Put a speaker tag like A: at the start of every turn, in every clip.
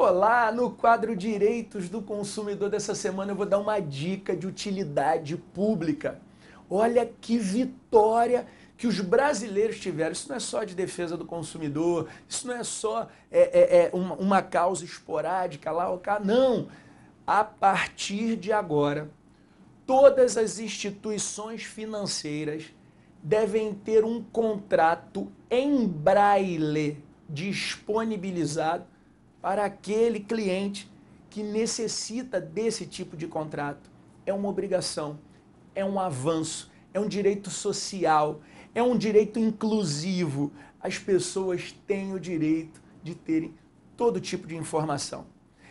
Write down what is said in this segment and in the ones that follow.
A: Olá, no quadro Direitos do Consumidor dessa semana eu vou dar uma dica de utilidade pública. Olha que vitória que os brasileiros tiveram. Isso não é só de defesa do consumidor, isso não é só é, é, é uma, uma causa esporádica lá ou cá, não. A partir de agora, todas as instituições financeiras devem ter um contrato em braille disponibilizado para aquele cliente que necessita desse tipo de contrato. É uma obrigação, é um avanço, é um direito social, é um direito inclusivo. As pessoas têm o direito de terem todo tipo de informação.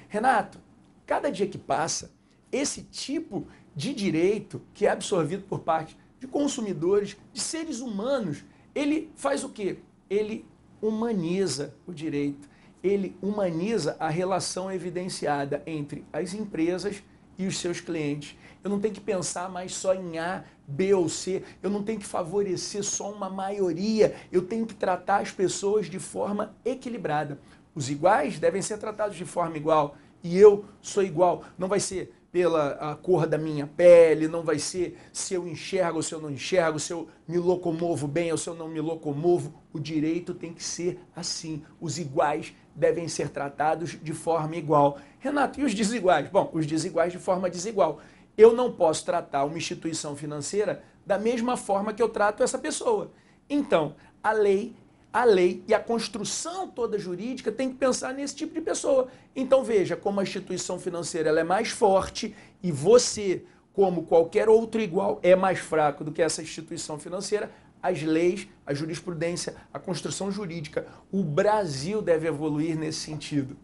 A: Renato, cada dia que passa, esse tipo de direito que é absorvido por parte de consumidores, de seres humanos, ele faz o quê? Ele humaniza o direito ele humaniza a relação evidenciada entre as empresas e os seus clientes. Eu não tenho que pensar mais só em A, B ou C. Eu não tenho que favorecer só uma maioria. Eu tenho que tratar as pessoas de forma equilibrada. Os iguais devem ser tratados de forma igual. E eu sou igual. Não vai ser pela cor da minha pele, não vai ser se eu enxergo ou se eu não enxergo, se eu me locomovo bem ou se eu não me locomovo. O direito tem que ser assim. Os iguais devem ser tratados de forma igual. Renato, e os desiguais? Bom, os desiguais de forma desigual. Eu não posso tratar uma instituição financeira da mesma forma que eu trato essa pessoa. Então, a lei a lei e a construção toda jurídica tem que pensar nesse tipo de pessoa. Então veja como a instituição financeira ela é mais forte e você, como qualquer outro igual, é mais fraco do que essa instituição financeira. As leis, a jurisprudência, a construção jurídica, o Brasil deve evoluir nesse sentido.